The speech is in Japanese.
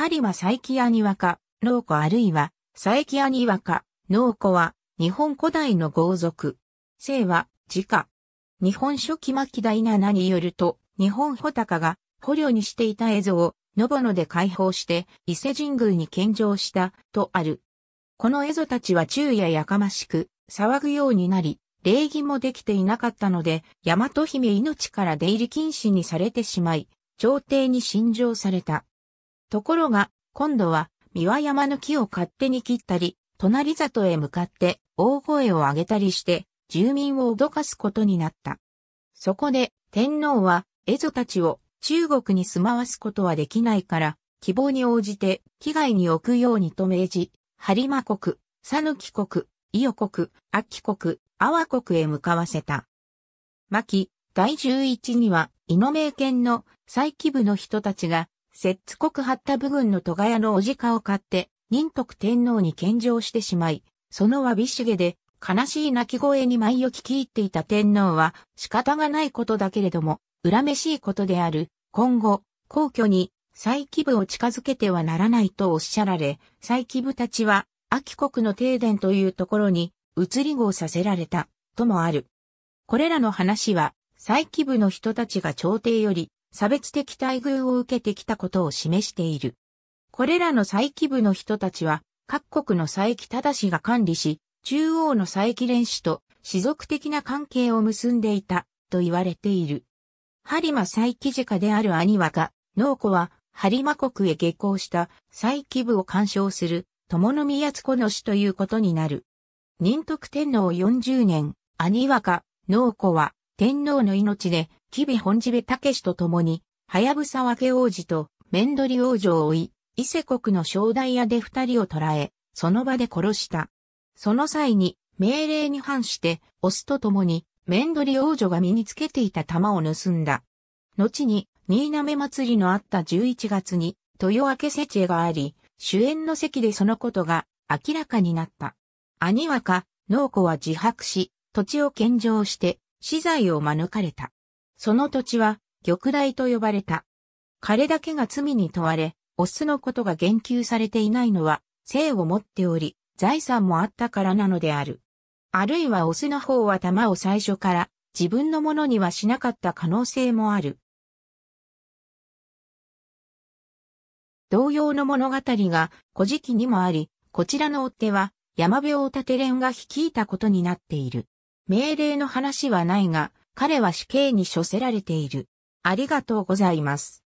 針は佐伯アニワカ、農子あるいは、佐伯アニワカ、農子は、日本古代の豪族。姓は、自家。日本書紀巻第7によると、日本穂高が捕虜にしていた絵図を、野母で解放して、伊勢神宮に献上した、とある。この蝦夷たちは昼夜やかましく、騒ぐようになり、礼儀もできていなかったので、大和姫命から出入り禁止にされてしまい、朝廷に信条された。ところが、今度は、三輪山の木を勝手に切ったり、隣里へ向かって大声を上げたりして、住民を脅かすことになった。そこで、天皇は、蝦夷たちを中国に住まわすことはできないから、希望に応じて、危害に置くようにと命じ、リマ国、サヌキ国、伊予国、キ国、阿波国へ向かわせた。巻、第十一には、イノメイ県の再起部の人たちが、摂津国八田部軍の戸賀屋のじかを買って、仁徳天皇に献上してしまい、そのわびしげで、悲しい泣き声に舞を聞き入っていた天皇は、仕方がないことだけれども、恨めしいことである、今後、皇居に、再起部を近づけてはならないとおっしゃられ、再起部たちは、秋国の停電というところに、移りをさせられた、ともある。これらの話は、再起部の人たちが朝廷より、差別的待遇を受けてきたことを示している。これらの再起部の人たちは、各国の佐伯正が管理し、中央の佐伯連氏と士族的な関係を結んでいた、と言われている。播磨佐伯直である兄若、農子は、播磨国へ下校した佐伯部を干渉する、友宮津子の死ということになる。仁徳天皇40年、兄若、農子は、天皇の命で、吉備本地部武と共に、はやぶさ分け王子と、メンドリ王女を追い、伊勢国の正代屋で二人を捕らえ、その場で殺した。その際に、命令に反して、オスと共に、メンドリ王女が身につけていた玉を盗んだ。後に、新滑祭りのあった11月に、豊明世知恵があり、主演の席でそのことが明らかになった。兄若、農子は自白し、土地を献上して、死罪を免れた。その土地は、玉台と呼ばれた。彼だけが罪に問われ、オスのことが言及されていないのは、性を持っており、財産もあったからなのである。あるいはオスの方は玉を最初から自分のものにはしなかった可能性もある。同様の物語が古事記にもあり、こちらの追手は山辺を立て連が率いたことになっている。命令の話はないが、彼は死刑に処せられている。ありがとうございます。